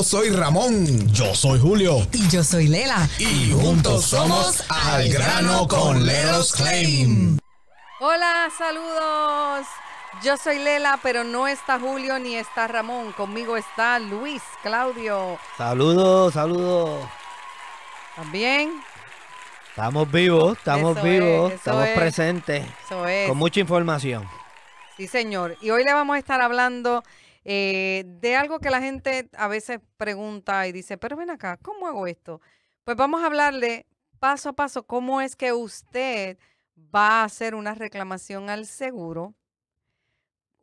Yo soy Ramón. Yo soy Julio. Y yo soy Lela. Y juntos somos Al Grano con Lelos Claim. Hola, saludos. Yo soy Lela, pero no está Julio ni está Ramón. Conmigo está Luis, Claudio. Saludos, saludos. También. Estamos vivos, estamos vivos, estamos presentes. Con mucha información. Sí, señor. Y hoy le vamos a estar hablando eh, de algo que la gente a veces pregunta y dice, pero ven acá, ¿cómo hago esto? Pues vamos a hablarle paso a paso cómo es que usted va a hacer una reclamación al seguro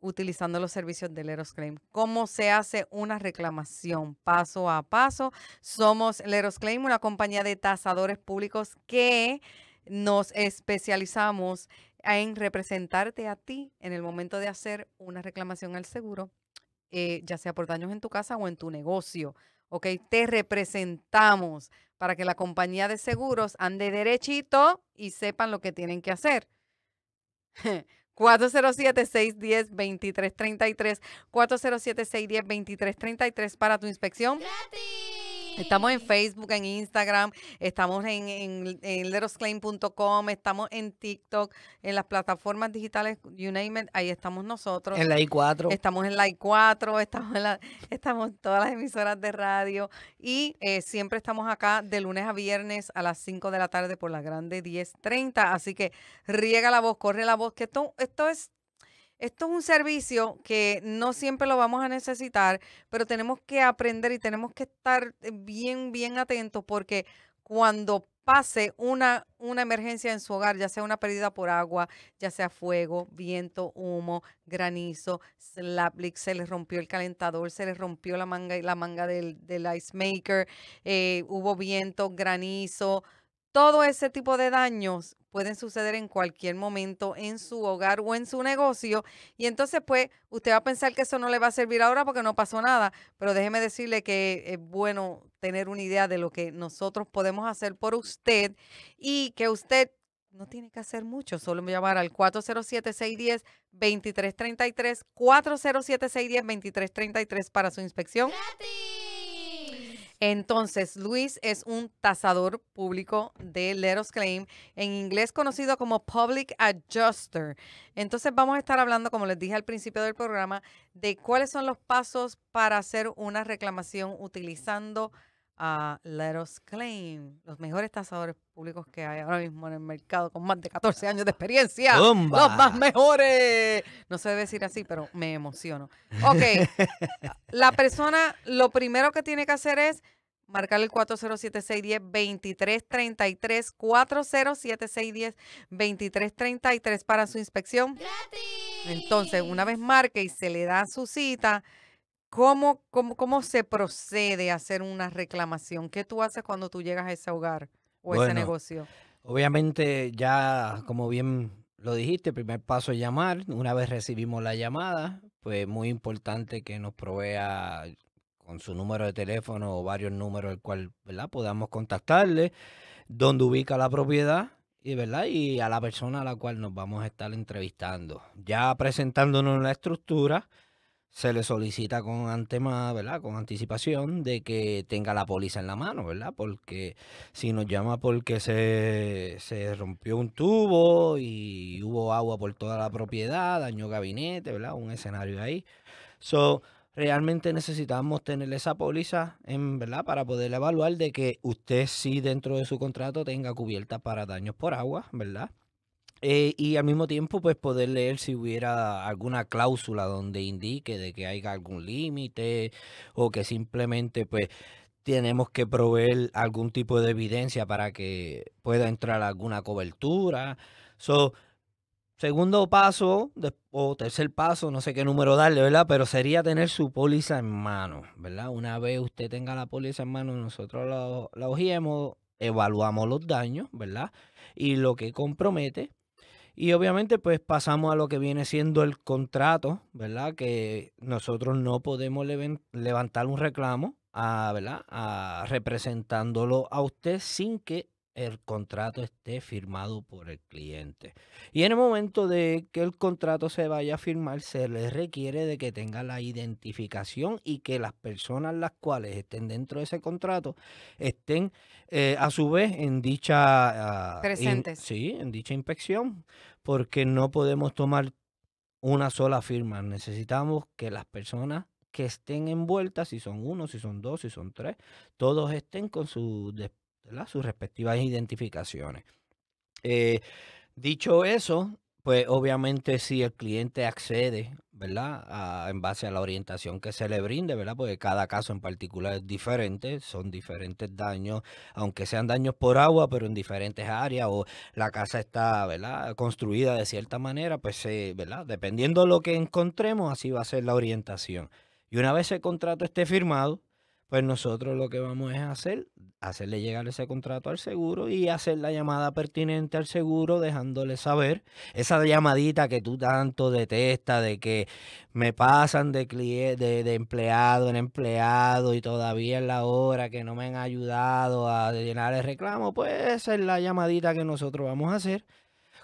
utilizando los servicios de Leros Claim. ¿Cómo se hace una reclamación? Paso a paso. Somos Leros Claim, una compañía de tasadores públicos que nos especializamos en representarte a ti en el momento de hacer una reclamación al seguro eh, ya sea por daños en tu casa o en tu negocio. ¿Ok? Te representamos para que la compañía de seguros ande derechito y sepan lo que tienen que hacer. 407-610-2333. 407-610-2333 para tu inspección. ¡Gratis! Estamos en Facebook, en Instagram, estamos en, en, estamos en TikTok, en las plataformas digitales, you name it, ahí estamos nosotros. En la I4. Estamos en la I4, estamos en, estamos todas las emisoras de radio y eh, siempre estamos acá de lunes a viernes a las 5 de la tarde por la grande 10.30. Así que riega la voz, corre la voz, que esto, esto es esto es un servicio que no siempre lo vamos a necesitar, pero tenemos que aprender y tenemos que estar eh, bien, bien atentos porque cuando pase una, una emergencia en su hogar, ya sea una pérdida por agua, ya sea fuego, viento, humo, granizo, se les rompió el calentador, se les rompió la manga, la manga del, ice maker, eh, hubo viento, granizo, todo ese tipo de daños pueden suceder en cualquier momento en su hogar o en su negocio. Y entonces, pues, usted va a pensar que eso no le va a servir ahora porque no pasó nada. Pero déjeme decirle que es bueno tener una idea de lo que nosotros podemos hacer por usted y que usted no tiene que hacer mucho, solo me llamar al 407-610-2333, 407-610-2333 para su inspección. Entonces, Luis es un tasador público de Let Claim, en inglés conocido como Public Adjuster. Entonces, vamos a estar hablando, como les dije al principio del programa, de cuáles son los pasos para hacer una reclamación utilizando a Let Us Claim, los mejores tasadores públicos que hay ahora mismo en el mercado, con más de 14 años de experiencia. Los más mejores. No se debe decir así, pero me emociono. Ok, la persona lo primero que tiene que hacer es marcar el 407-610-2333, 407-610-2333 para su inspección. ¡Gratis! Entonces, una vez marque y se le da su cita, ¿Cómo, cómo, se procede a hacer una reclamación? ¿Qué tú haces cuando tú llegas a ese hogar o ese negocio? Obviamente, ya como bien lo dijiste, el primer paso es llamar. Una vez recibimos la llamada, pues muy importante que nos provea con su número de teléfono o varios números al cual ¿verdad? podamos contactarle, dónde ubica la propiedad y, ¿verdad? y a la persona a la cual nos vamos a estar entrevistando. Ya presentándonos la estructura, se le solicita con antema, ¿verdad? Con anticipación de que tenga la póliza en la mano, ¿verdad? Porque si nos llama porque se, se rompió un tubo y hubo agua por toda la propiedad, dañó gabinete, ¿verdad? Un escenario ahí. So, realmente necesitamos tener esa póliza en verdad para poder evaluar de que usted sí dentro de su contrato tenga cubierta para daños por agua, ¿verdad? Eh, y al mismo tiempo, pues poder leer si hubiera alguna cláusula donde indique de que haya algún límite o que simplemente, pues, tenemos que proveer algún tipo de evidencia para que pueda entrar alguna cobertura. So, segundo paso o tercer paso, no sé qué número darle, ¿verdad? Pero sería tener su póliza en mano, ¿verdad? Una vez usted tenga la póliza en mano, nosotros la, la evaluamos los daños, ¿verdad? Y lo que compromete y obviamente pues pasamos a lo que viene siendo el contrato, ¿verdad? Que nosotros no podemos levantar un reclamo a, ah, ¿verdad? Ah, representándolo a usted sin que el contrato esté firmado por el cliente. Y en el momento de que el contrato se vaya a firmar, se le requiere de que tenga la identificación y que las personas las cuales estén dentro de ese contrato estén eh, a su vez en dicha... Ah, Presentes. sí, en dicha inspección, porque no podemos tomar una sola firma. Necesitamos que las personas que estén envueltas, si son uno, si son dos, si son tres, todos estén con su sus respectivas identificaciones. Eh, dicho eso, pues obviamente si el cliente accede, ¿verdad? en base a la orientación que se le brinde, ¿verdad? Porque cada caso en particular es diferente, son diferentes daños, aunque sean daños por agua, pero en diferentes áreas, o la casa está, ¿verdad? Construida de cierta manera, pues, ¿verdad? Dependiendo de lo que encontremos, así va a ser la orientación. Y una vez el contrato esté firmado, pues nosotros lo que vamos a hacer, hacerle llegar ese contrato al seguro y hacer la llamada pertinente al seguro, dejándole saber esa llamadita que tú tanto detestas de que me pasan de, cliente, de, de empleado en empleado y todavía es la hora que no me han ayudado a llenar el reclamo, pues esa es la llamadita que nosotros vamos a hacer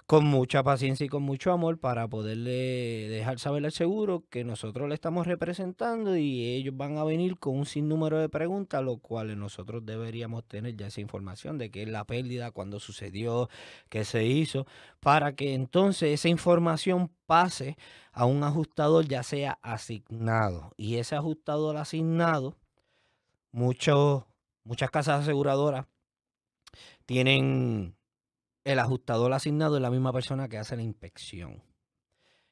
con mucha paciencia y con mucho amor para poderle dejar saber al seguro que nosotros le estamos representando y ellos van a venir con un sinnúmero de preguntas, lo cual nosotros deberíamos tener ya esa información de qué es la pérdida, cuándo sucedió, qué se hizo, para que entonces esa información pase a un ajustador ya sea asignado. Y ese ajustador asignado, muchos, muchas casas aseguradoras tienen el ajustador asignado es la misma persona que hace la inspección.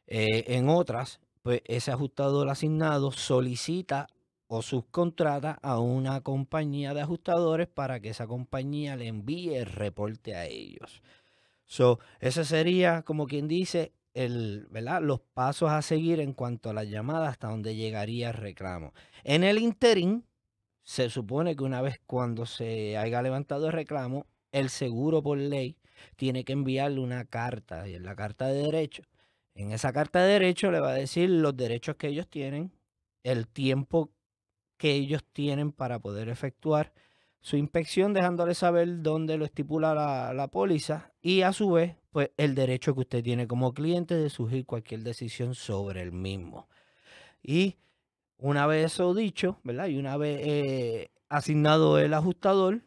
Eh, en otras, pues ese ajustador asignado solicita o subcontrata a una compañía de ajustadores para que esa compañía le envíe el reporte a ellos. So, ese sería, como quien dice, el, ¿verdad? los pasos a seguir en cuanto a las llamada hasta donde llegaría el reclamo. En el interín, se supone que una vez cuando se haya levantado el reclamo, el seguro por ley tiene que enviarle una carta. Y en la carta de derecho, en esa carta de derecho le va a decir los derechos que ellos tienen, el tiempo que ellos tienen para poder efectuar su inspección, dejándole saber dónde lo estipula la, la póliza y a su vez, pues el derecho que usted tiene como cliente de surgir cualquier decisión sobre el mismo. Y una vez eso dicho, ¿verdad? Y una vez eh, asignado el ajustador,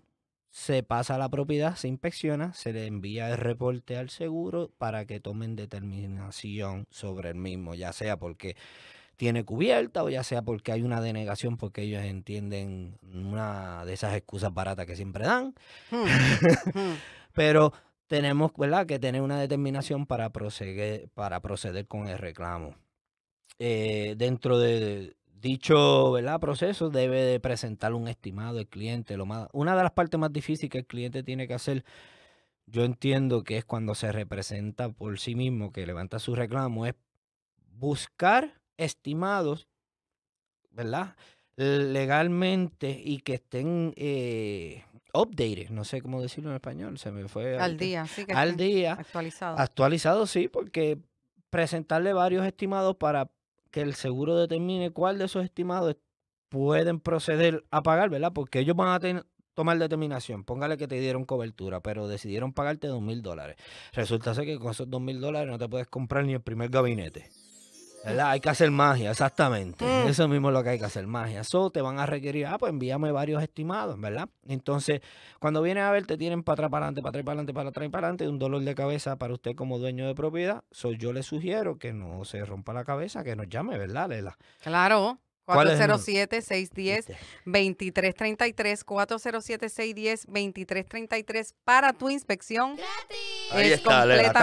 se pasa la propiedad, se inspecciona, se le envía el reporte al seguro para que tomen determinación sobre el mismo, ya sea porque tiene cubierta o ya sea porque hay una denegación porque ellos entienden una de esas excusas baratas que siempre dan. Hmm. Hmm. Pero tenemos ¿verdad? que tener una determinación para proceder, para proceder con el reclamo. Eh, dentro de, Dicho ¿verdad? proceso debe de presentar un estimado el cliente. Lo más, una de las partes más difíciles que el cliente tiene que hacer, yo entiendo que es cuando se representa por sí mismo, que levanta su reclamo, es buscar estimados, ¿verdad? Legalmente y que estén eh, updated, no sé cómo decirlo en español, se me fue. Al día, Al día. Actualizado. Actualizado, sí, porque presentarle varios estimados para que el seguro determine cuál de esos estimados pueden proceder a pagar, ¿verdad? Porque ellos van a tomar determinación. Póngale que te dieron cobertura, pero decidieron pagarte dos mil dólares. Resulta ser que con esos dos mil dólares no te puedes comprar ni el primer gabinete. Hay que hacer magia, exactamente. Mm. Eso mismo es lo que hay que hacer, magia. eso te van a requerir, ah, pues envíame varios estimados, ¿verdad? Entonces, cuando viene a ver, te tienen para atrás, para adelante, para atrás, para adelante, para para adelante, un dolor de cabeza para usted como dueño de propiedad. So, yo le sugiero que no se rompa la cabeza, que nos llame, ¿verdad, Lela? Claro. 407-610-2333, 407-610-2333 para tu inspección. Ahí es está,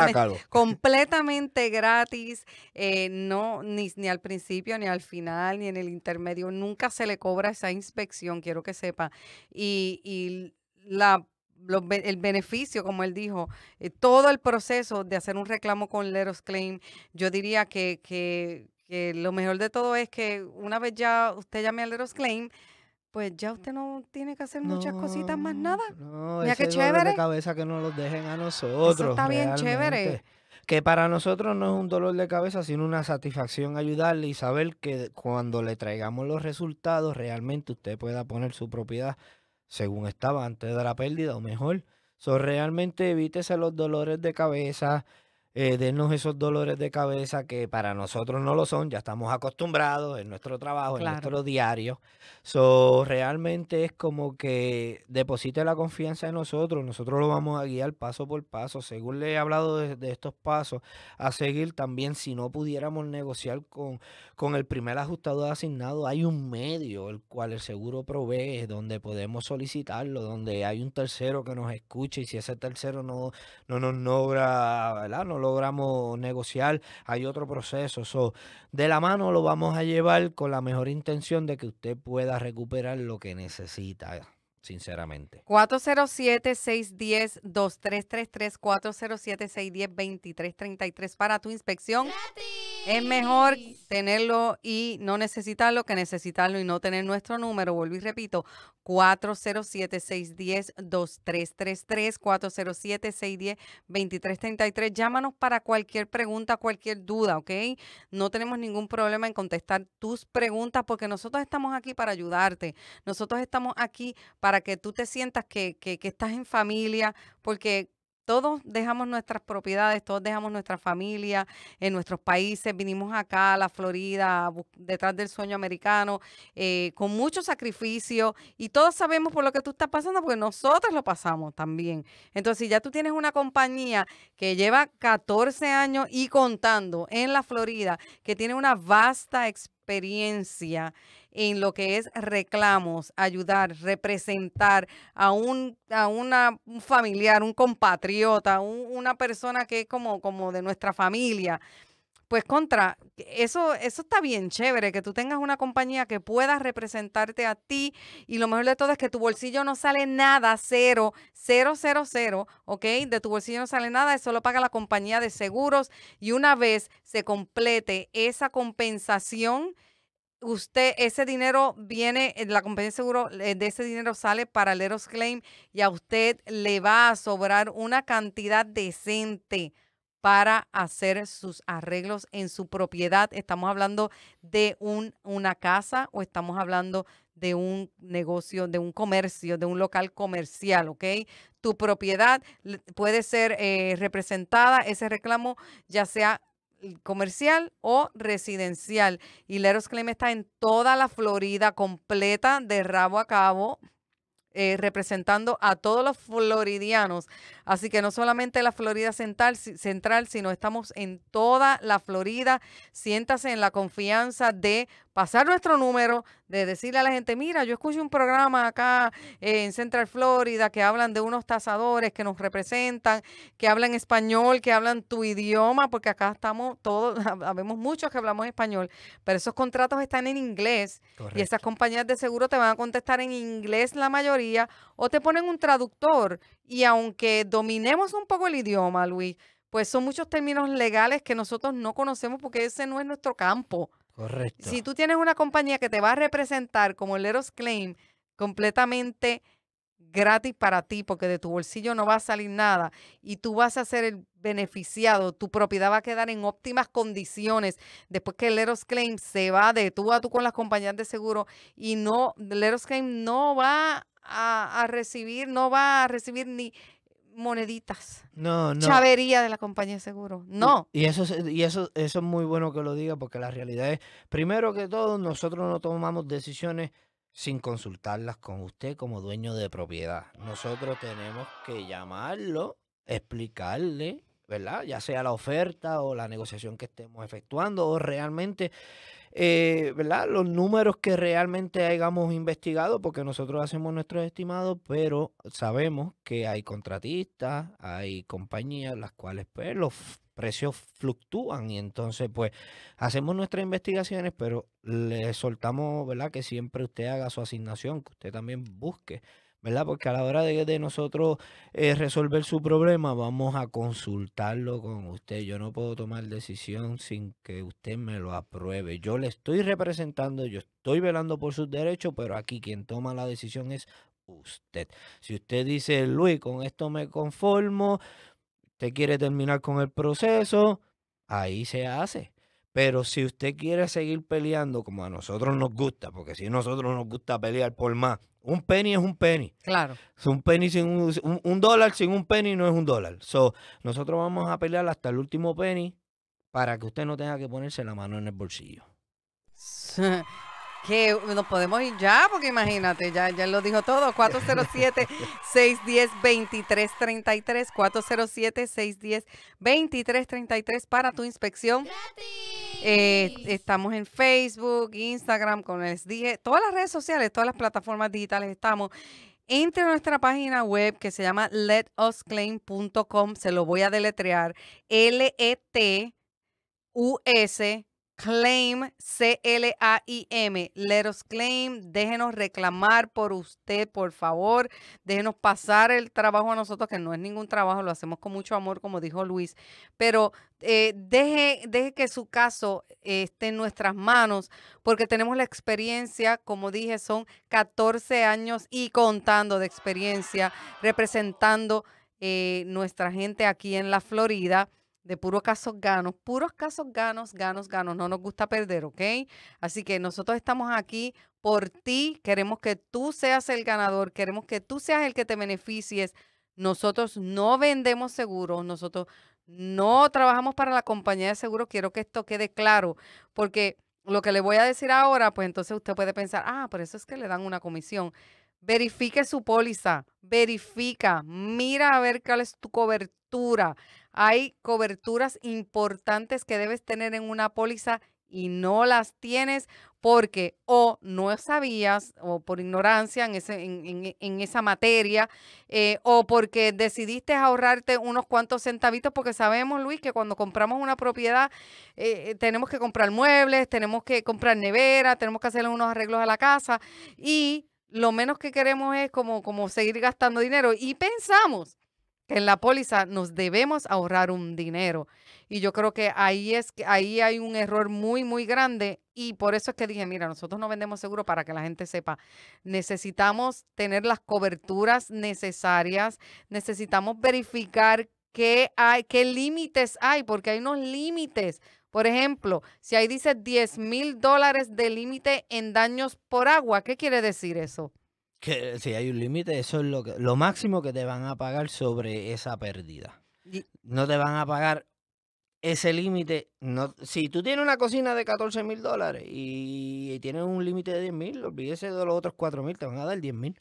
completamente, completamente gratis, eh, no ni, ni al principio, ni al final, ni en el intermedio. Nunca se le cobra esa inspección, quiero que sepa. Y, la el beneficio, como él dijo, eh, todo el proceso de hacer un reclamo con Leros Claim, yo diría que, que lo mejor de todo es que una vez ya usted llame al los Claim, pues ya usted no tiene que hacer muchas cositas más nada. No, Mira qué chévere. de cabeza que no los dejen a nosotros. está bien chévere. Que para nosotros no es un dolor de cabeza, sino una satisfacción ayudarle y saber que cuando le traigamos los resultados, realmente usted pueda poner su propiedad según estaba antes de la pérdida o mejor. So, realmente evítese los dolores de cabeza, eh, denos esos dolores de cabeza que para nosotros no lo son, ya estamos acostumbrados en nuestro trabajo, en nuestro diario. So, realmente es como que deposite la confianza en nosotros, nosotros lo vamos a guiar paso por paso. Según le he hablado de, estos pasos a seguir, también si no pudiéramos negociar con, con el primer ajustador asignado, hay un medio el cual el seguro provee, donde podemos solicitarlo, donde hay un tercero que nos escuche y si ese tercero no, no nos logra, ¿verdad? logramos negociar, hay otro proceso. So, de la mano lo vamos a llevar con la mejor intención de que usted pueda recuperar lo que necesita sinceramente. 407-610-2333, 407-610-2333 para tu inspección. ¡Gratis! Es mejor tenerlo y no necesitarlo que necesitarlo y no tener nuestro número. Vuelvo y repito, 407-610-2333, 407-610-2333. Llámanos para cualquier pregunta, cualquier duda, ¿ok? No tenemos ningún problema en contestar tus preguntas porque nosotros estamos aquí para ayudarte. Nosotros estamos aquí para que tú te sientas que, que, que estás en familia, porque todos dejamos nuestras propiedades, todos dejamos nuestra familia en nuestros países, vinimos acá a la Florida, detrás del sueño americano, eh, con mucho sacrificio y todos sabemos por lo que tú estás pasando porque nosotros lo pasamos también. Entonces, si ya tú tienes una compañía que lleva 14 años y contando en la Florida, que tiene una vasta experiencia, experiencia en lo que es reclamos, ayudar, representar a un a una, familiar, un compatriota, una persona que es como, como de nuestra familia pues contra, eso, eso está bien chévere, que tú tengas una compañía que pueda representarte a ti y lo mejor de todo es que tu bolsillo no sale nada, cero, cero, cero, cero, ¿ok? De tu bolsillo no sale nada, eso lo paga la compañía de seguros y una vez se complete esa compensación, usted, ese dinero viene, eh, la compañía de seguro eh, de ese dinero sale para el Claim y a usted le va a sobrar una cantidad decente para hacer sus arreglos en su propiedad. Estamos hablando de un, una casa o estamos hablando de un negocio, de un comercio, de un local comercial, ¿ok? Tu propiedad puede ser eh, representada, ese reclamo, ya sea comercial o residencial. Y Hileros Clem está en toda la Florida completa de rabo a cabo, eh, representando a todos los floridianos. Así que no solamente la Florida central, central, sino estamos en toda la Florida. Siéntase en la confianza de pasar nuestro número, de decirle a la gente, mira, yo escucho un programa acá en Central Florida que hablan de unos tasadores que nos representan, que hablan español, que hablan tu idioma, porque acá estamos todos, sabemos muchos que hablamos español, pero esos contratos están en inglés y esas compañías de seguro te van a contestar en inglés la mayoría o te ponen un traductor. Y aunque dominemos un poco el idioma, Luis, pues son muchos términos legales que nosotros no conocemos porque ese no es nuestro campo. Correcto. Si tú tienes una compañía que te va a representar como el Eros Claim completamente gratis para ti, porque de tu bolsillo no va a salir nada y tú vas a ser el beneficiado, tu propiedad va a quedar en óptimas condiciones después que el Claim se va de tú a tú con las compañías de seguro y no, el Claim no va a, recibir, no va a recibir ni, moneditas. No, Chavería de la compañía de seguro. No. Y, eso, y eso, eso es muy bueno que lo diga porque la realidad es, primero que todo, nosotros no tomamos decisiones sin consultarlas con usted como dueño de propiedad. Nosotros tenemos que llamarlo, explicarle, ¿verdad? Ya sea la oferta o la negociación que estemos efectuando o realmente eh, ¿verdad? Los números que realmente hayamos investigado, porque nosotros hacemos nuestros estimados, pero sabemos que hay contratistas, hay compañías, las cuales pues, los precios fluctúan y entonces pues hacemos nuestras investigaciones, pero le soltamos, ¿verdad? Que siempre usted haga su asignación, que usted también busque ¿verdad? Porque a la hora de, de nosotros eh, resolver su problema, vamos a consultarlo con usted. Yo no puedo tomar decisión sin que usted me lo apruebe. Yo le estoy representando, yo estoy velando por sus derechos, pero aquí quien toma la decisión es usted. Si usted dice, Luis, con esto me conformo, usted quiere terminar con el proceso, ahí se hace. Pero si usted quiere seguir peleando como a nosotros nos gusta, porque si a nosotros nos gusta pelear por más, un penny es un penny. Claro. Un, penny sin un, dólar sin un penny no es un dólar. So, nosotros vamos a pelear hasta el último penny para que usted no tenga que ponerse la mano en el bolsillo. que nos podemos ir ya, porque imagínate, ya, ya lo dijo todo, 407-610-2333, 407-610-2333 para tu inspección. Eh, estamos en Facebook, Instagram, con les dije, todas las redes sociales, todas las plataformas digitales estamos. Entre nuestra página web que se llama letusclaim.com, se lo voy a deletrear, L-E-T-U-S Claim, C-L-A-I-M. Let us claim. Déjenos reclamar por usted, por favor. Déjenos pasar el trabajo a nosotros, que no es ningún trabajo, lo hacemos con mucho amor, como dijo Luis. Pero eh, deje, deje que su caso eh, esté en nuestras manos, porque tenemos la experiencia, como dije, son 14 años y contando de experiencia representando eh, nuestra gente aquí en la Florida de puros casos ganos, puros casos ganos, ganos, ganos. No nos gusta perder, ¿ok? Así que nosotros estamos aquí por ti. Queremos que tú seas el ganador, queremos que tú seas el que te beneficies. Nosotros no vendemos seguros, nosotros no trabajamos para la compañía de seguros. Quiero que esto quede claro, porque lo que le voy a decir ahora, pues entonces usted puede pensar, ah, por eso es que le dan una comisión. Verifique su póliza, verifica, mira a ver cuál es tu cobertura. Hay coberturas importantes que debes tener en una póliza y no las tienes porque o no sabías o por ignorancia en, ese, en, e, esa materia eh, o porque decidiste ahorrarte unos cuantos centavitos porque sabemos, Luis, que cuando compramos una propiedad eh, eh, tenemos que comprar muebles, tenemos que comprar nevera, tenemos que hacerle unos arreglos a la casa y lo menos que queremos es como, como seguir gastando dinero y pensamos que en la póliza nos debemos ahorrar un dinero. Y yo creo que ahí es que ahí hay un error muy, muy grande. Y por eso es que dije, mira, nosotros no vendemos seguro para que la gente sepa. Necesitamos tener las coberturas necesarias, necesitamos verificar qué hay, qué límites hay, porque hay unos límites. Por ejemplo, si ahí dice 10 mil dólares de límite en daños por agua, ¿qué quiere decir eso? Que si hay un límite, eso es lo, que, lo máximo que te van a pagar sobre esa pérdida. No te van a pagar ese límite. No, si tú tienes una cocina de 14 mil dólares y tienes un límite de 10 mil, olvídese de los otros 4 mil, te van a dar 10 mil.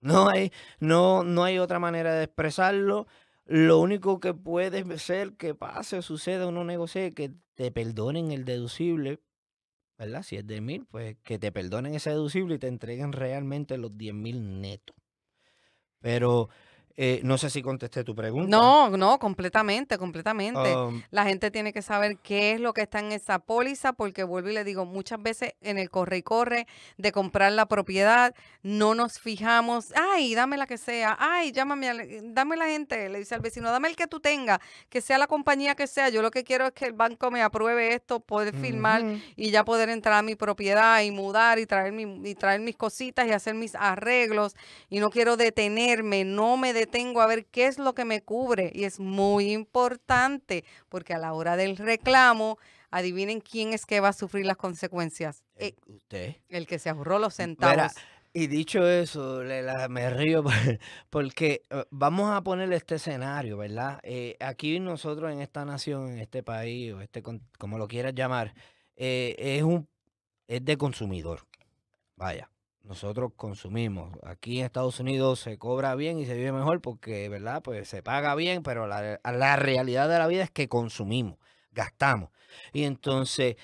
No hay, no, no hay otra manera de expresarlo. Lo único que puede ser que pase o suceda o no negocie que te perdonen el deducible ¿verdad? Si es de mil, pues que te perdonen ese deducible y te entreguen realmente los 10.000 mil netos. Pero eh, no sé si contesté tu pregunta. No, no, completamente, completamente. Um, la gente tiene que saber qué es lo que está en esa póliza, porque vuelvo y le digo, muchas veces en el corre y corre de comprar la propiedad, no nos fijamos, ay, dame la que sea, ay, llámame, eh, dame la gente, le dice al vecino, dame el que tú tengas, que sea la compañía que sea, yo lo que quiero es que el banco me apruebe esto, poder firmar y ya poder entrar a mi propiedad y mudar y traer, mi, traer mis cositas y hacer mis arreglos y no quiero detenerme, no me tengo, a ver qué es lo que me cubre y es muy importante porque a la hora del reclamo, adivinen quién es que va a sufrir las consecuencias. El, eh, e usted. El que se ahorró los centavos. y dicho eso, me río porque eh, vamos a poner este escenario, ¿verdad? Eh, aquí nosotros en esta nación, en este país, o este como lo quieras llamar, es un es de consumidor. Vaya nosotros consumimos. Aquí en Estados Unidos se cobra bien y se vive mejor porque, ¿verdad? Pues se paga bien, pero la, realidad de la vida es que consumimos, gastamos. Y entonces,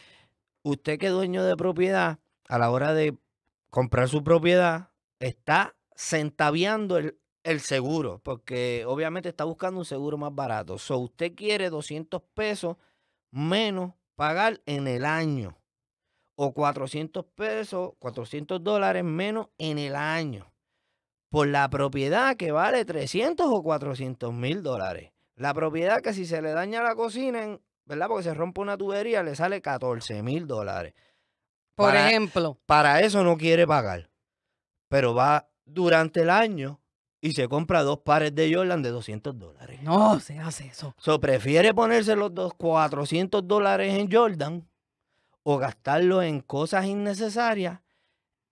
usted que es dueño de propiedad, a la hora de comprar su propiedad, está centaviando el, seguro, porque obviamente está buscando un seguro más barato. So, usted quiere 200 pesos menos pagar en el año o 400 pesos, 400 dólares menos en el año por la propiedad que vale 300 o 400 mil dólares. La propiedad que si se le daña la cocina, ¿verdad? Porque se rompe una tubería, le sale 14 mil dólares. Por ejemplo. Para eso no quiere pagar. Pero va durante el año y se compra dos pares de Jordan de 200 dólares. No se hace eso. So, prefiere ponerse los dos 400 dólares en Jordan o gastarlo en cosas innecesarias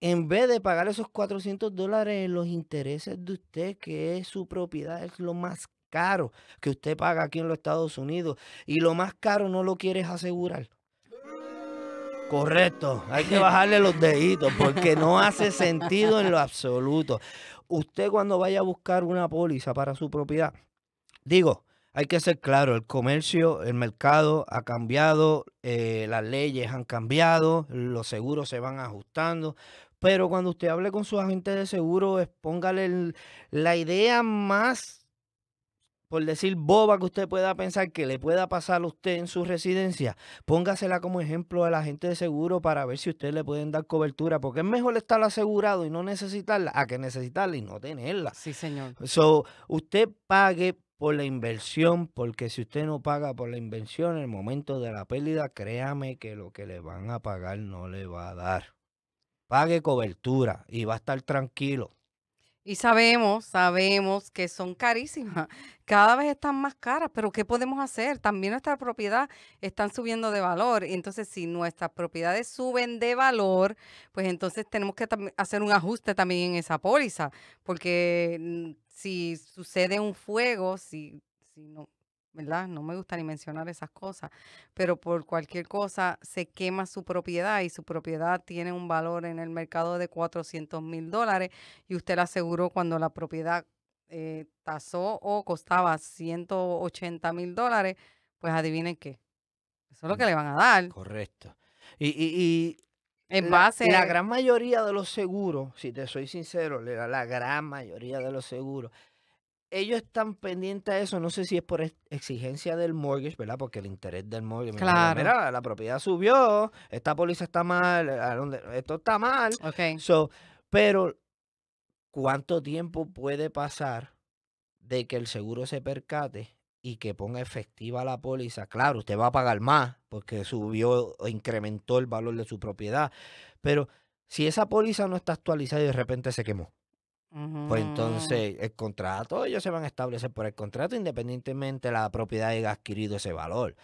en vez de pagar esos 400 dólares en los intereses de usted, que es su propiedad, es lo más caro que usted paga aquí en los Estados Unidos. Y lo más caro no lo quieres asegurar. Correcto, hay que bajarle los deditos porque no hace sentido en lo absoluto. Usted cuando vaya a buscar una póliza para su propiedad, digo, hay que ser claro, el comercio, el mercado ha cambiado, eh, las leyes han cambiado, los seguros se van ajustando, pero cuando usted hable con su agente de seguro, póngale la idea más, por decir boba, que usted pueda pensar que le pueda pasar a usted en su residencia. Póngasela como ejemplo al agente de seguro para ver si usted le pueden dar cobertura, porque es mejor estar asegurado y no necesitarla a que necesitarla y no tenerla. Sí, señor. So, usted pague por la inversión, porque si usted no paga por la inversión en el momento de la pérdida, créame que lo que le van a pagar no le va a dar. Pague cobertura y va a estar tranquilo. Y sabemos, sabemos que son carísimas. Cada vez están más caras, pero ¿qué podemos hacer? También nuestras propiedades están subiendo de valor. Entonces, si nuestras propiedades suben de valor, pues entonces tenemos que hacer un ajuste también en esa póliza, porque mm, si sucede un fuego, si, si no, ¿verdad? No me gusta ni mencionar esas cosas, pero por cualquier cosa se quema su propiedad y su propiedad tiene un valor en el mercado de 400 mil dólares y usted la aseguró cuando la propiedad eh, tasó o costaba 180 mil dólares, pues adivinen qué. Eso es lo que mm. le van a dar. Correcto. Y, y, en base. La, gran mayoría de los seguros, si te soy sincero, la, la gran mayoría de los seguros, ellos están pendientes a eso. No sé si es por exigencia del mortgage, ¿verdad? Porque el interés del mortgage. la propiedad subió, esta póliza está mal, esto está mal. pero, ¿cuánto tiempo puede pasar de que el seguro se percate? y que ponga efectiva la póliza. Claro, usted va a pagar más porque subió o incrementó el valor de su propiedad, pero si esa póliza no está actualizada y de repente se quemó, pues entonces el contrato, ellos se van a establecer por el contrato independientemente la propiedad haya adquirido ese valor.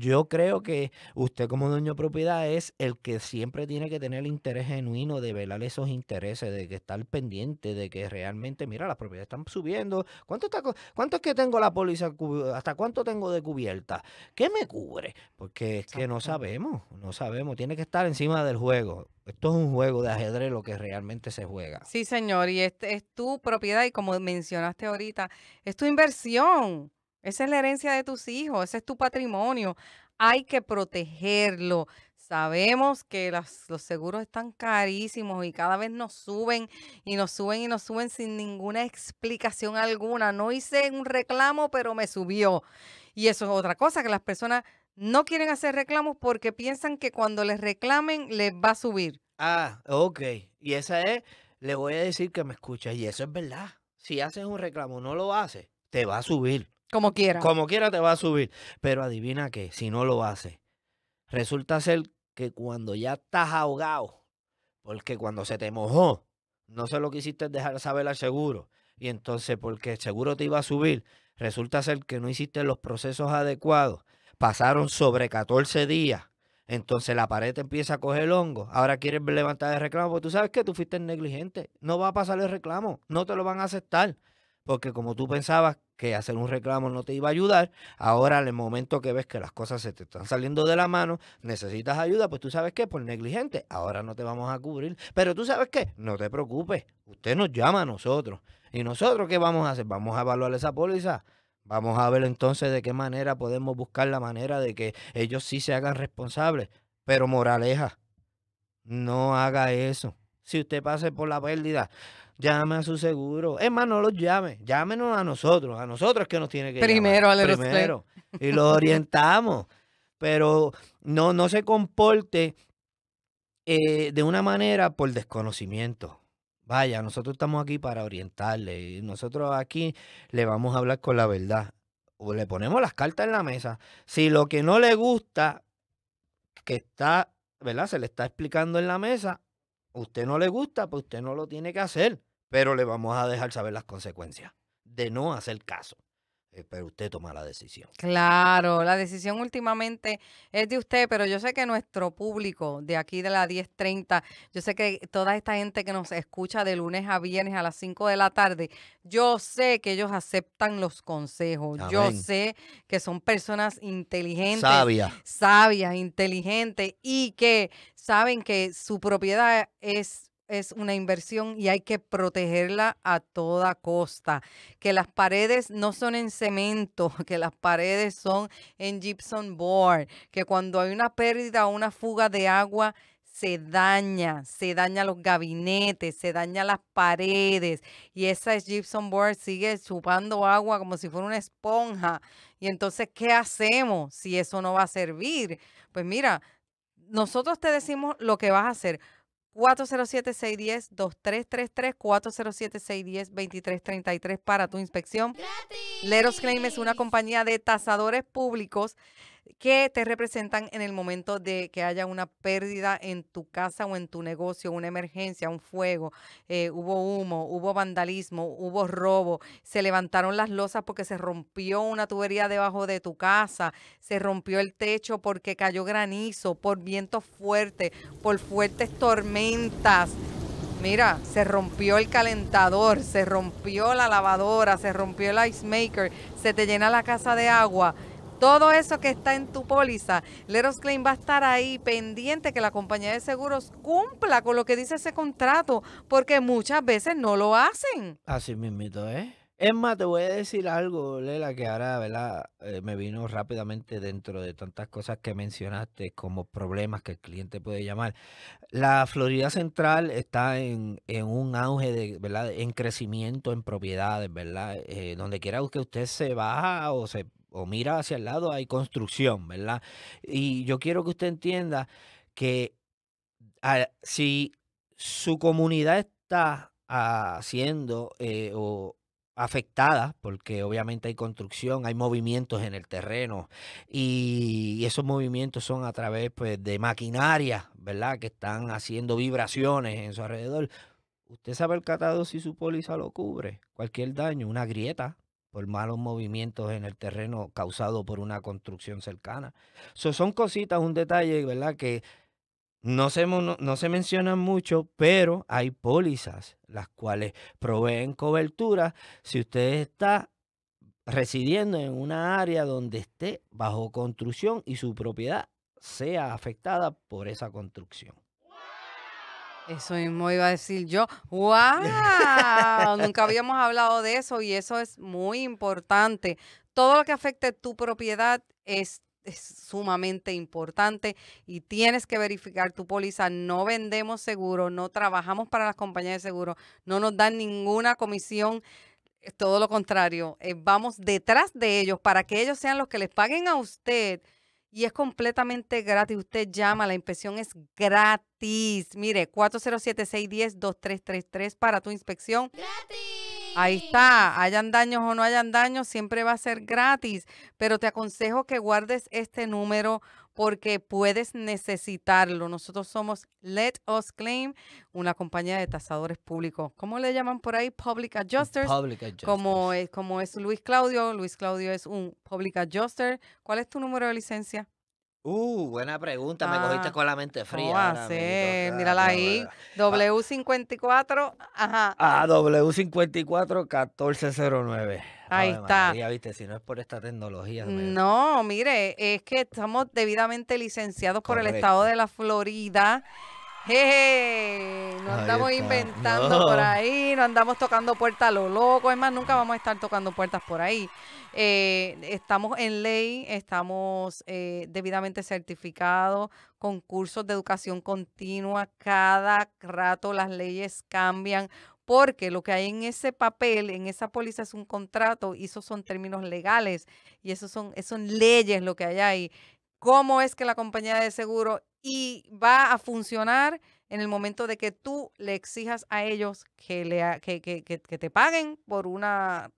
yo creo que usted como dueño de propiedad es el que siempre tiene que tener el interés genuino de velar esos intereses, de que estar pendiente, de que realmente, mira, las propiedades están subiendo. ¿Cuánto, está, cuánto es que tengo la póliza? ¿Hasta cuánto tengo de cubierta? ¿Qué me cubre? Porque es que no sabemos, no sabemos. Tiene que estar encima del juego. Esto es un juego de ajedrez lo que realmente se juega. Sí, señor, y este es tu propiedad y como mencionaste ahorita, es tu inversión. Esa es la herencia de tus hijos, ese es tu patrimonio. Hay que protegerlo. Sabemos que los seguros están carísimos y cada vez nos suben y nos suben y nos suben sin ninguna explicación alguna. No hice un reclamo, pero me subió. Y eso es otra cosa, que las personas no quieren hacer reclamos porque piensan que cuando les reclamen les va a subir. Ah, ok. Y esa es, le voy a decir que me escucha Y eso es verdad. Si haces un reclamo, no lo haces, te va a subir. Como quiera. Como quiera te va a subir. Pero adivina que si no lo haces, resulta ser que cuando ya estás ahogado, porque cuando se te mojó, no sé lo quisiste dejar saber al seguro. Y entonces, porque el seguro te iba a subir, resulta ser que no hiciste los procesos adecuados Pasaron sobre 14 días. Entonces la pared empieza a coger hongo. Ahora quieres levantar el reclamo pues tú sabes que tú fuiste negligente. No va a pasar el reclamo. No te lo van a aceptar. Porque como tú pensabas que hacer un reclamo no te iba a ayudar, ahora en el momento que ves que las cosas se te están saliendo de la mano, necesitas ayuda, pues tú sabes que por negligente, ahora no te vamos a cubrir. Pero tú sabes que no te preocupes. Usted nos llama a nosotros. ¿Y nosotros qué vamos a hacer? Vamos a evaluar esa póliza. Vamos a ver entonces de qué manera podemos buscar la manera de que ellos sí se hagan responsables. Pero moraleja, no haga eso. Si usted pase por la pérdida, llame a su seguro. Es más, no los llame. Llámenos a nosotros. A nosotros es que nos tiene que Primero, llamar. Primero. Y lo orientamos. Pero no, no se comporte eh, de una manera por desconocimiento. Vaya, nosotros estamos aquí para orientarle y nosotros aquí le vamos a hablar con la verdad. O le ponemos las cartas en la mesa. Si lo que no le gusta, que está, ¿verdad? Se le está explicando en la mesa, usted no le gusta, pues usted no lo tiene que hacer, pero le vamos a dejar saber las consecuencias de no hacer caso pero usted toma la decisión. Claro, la decisión últimamente es de usted, pero yo sé que nuestro público de aquí de las 10.30, yo sé que toda esta gente que nos escucha de lunes a viernes a las 5 de la tarde, yo sé que ellos aceptan los consejos, yo sé que son personas inteligentes, sabias, inteligentes y que saben que su propiedad es es una inversión y hay que protegerla a toda costa. Que las paredes no son en cemento, que las paredes son en gypsum board, que cuando hay una pérdida o una fuga de agua se daña, se daña los gabinetes, se daña las paredes y esa gypsum board sigue chupando agua como si fuera una esponja. Y entonces, ¿qué hacemos si eso no va a servir? Pues mira, nosotros te decimos lo que vas a hacer 407-610-2333, 407-610-2333 para tu inspección. ¡Gratis! Leros Claim es una compañía de tasadores públicos ¿Qué te representan en el momento de que haya una pérdida en tu casa o en tu negocio, una emergencia, un fuego, eh, hubo humo, hubo vandalismo, hubo robo, se levantaron las losas porque se rompió una tubería debajo de tu casa, se rompió el techo porque cayó granizo, por vientos fuertes, por fuertes tormentas. Mira, se rompió el calentador, se rompió la lavadora, se rompió el ice maker, se te llena la casa de agua. Todo eso que está en tu póliza, Leros Claim va a estar ahí pendiente que la compañía de seguros cumpla con lo que dice ese contrato, porque muchas veces no lo hacen. Así mismito, ¿eh? Es más, te voy a decir algo, Lela, que ahora, ¿verdad? Eh, me vino rápidamente dentro de tantas cosas que mencionaste como problemas que el cliente puede llamar. La Florida Central está en, en un auge, de, ¿verdad? En crecimiento en propiedades, ¿verdad? Eh, donde quiera que usted se baja o se mira hacia el lado, hay construcción, ¿verdad? Y yo quiero que usted entienda que ah, si su comunidad está haciendo eh, o afectada, porque obviamente hay construcción, hay movimientos en el terreno y esos movimientos son a través pues, de maquinaria, ¿verdad? Que están haciendo vibraciones en su alrededor. Usted sabe el catado si su póliza lo cubre, cualquier daño, una grieta, por malos movimientos en el terreno causado por una construcción cercana. son cositas, un detalle, ¿verdad? Que no se, menciona mencionan mucho, pero hay pólizas las cuales proveen cobertura si usted está residiendo en una área donde esté bajo construcción y su propiedad sea afectada por esa construcción. Eso mismo iba a decir yo. ¡Wow! Nunca habíamos hablado de eso y eso es muy importante. Todo lo que afecte tu propiedad es sumamente importante y tienes que verificar tu póliza. No vendemos seguro, no trabajamos para las compañías de seguro, no nos dan ninguna comisión. Eh, todo lo contrario, eh, vamos detrás de ellos para que ellos sean los que les paguen a usted y es completamente gratis. Usted llama, la inspección es gratis. Mire, 407-610-2333 para tu inspección. ¡Gratis! Ahí está, hayan daños o no hayan daños, siempre va a ser gratis, pero te aconsejo que guardes este número porque puedes necesitarlo. Nosotros somos Let Us Claim, una compañía de tasadores públicos. ¿Cómo le llaman por ahí? Public Adjusters. Public adjusters. Como, es, como es Luis Claudio. Luis Claudio es un Public Adjuster. ¿Cuál es tu número de licencia? Uh, buena pregunta, me cogiste ah, con la mente fría. Ah, sí, Mírala ahí. w W54. Ajá. Ah, W54 1409. Ahí está. viste, si no es por esta tecnología. No, mire, es que estamos debidamente licenciados por el estado de la Florida Jeje, no andamos inventando por ahí, no andamos tocando puertas a lo loco, es más, nunca vamos a estar tocando puertas por ahí. Eh, estamos en ley, estamos eh, debidamente certificados, con cursos de educación continua, cada rato las leyes cambian, porque lo que hay en ese papel, en esa póliza es un contrato y esos son términos legales y esos son, esos son leyes lo que hay ahí cómo es que la compañía de seguro y va a funcionar en el momento de que tú le exijas a ellos que, le, que, que, que, te paguen por una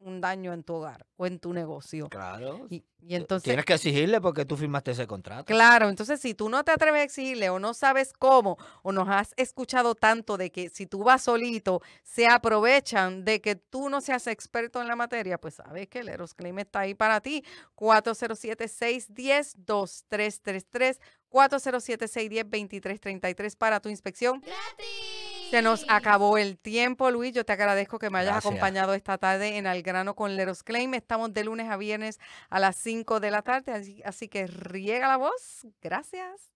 un daño en tu hogar o en tu negocio. Claro. Y, entonces. Tienes que exigirle porque tú firmaste ese contrato. Claro, entonces si tú no te atreves a exigirle o no sabes cómo o nos has escuchado tanto de que si tú vas solito se aprovechan de que tú no seas experto en la materia, pues sabes que el Eros está ahí para ti. 407-610-2333. 407-610-2333 para tu inspección. ¡Gratis! Se nos acabó el tiempo, Luis. Yo te agradezco que me hayas acompañado esta tarde en Al Grano con Leros Claim. Estamos de lunes a viernes a las 5 de la tarde, así, que riega la voz. Gracias.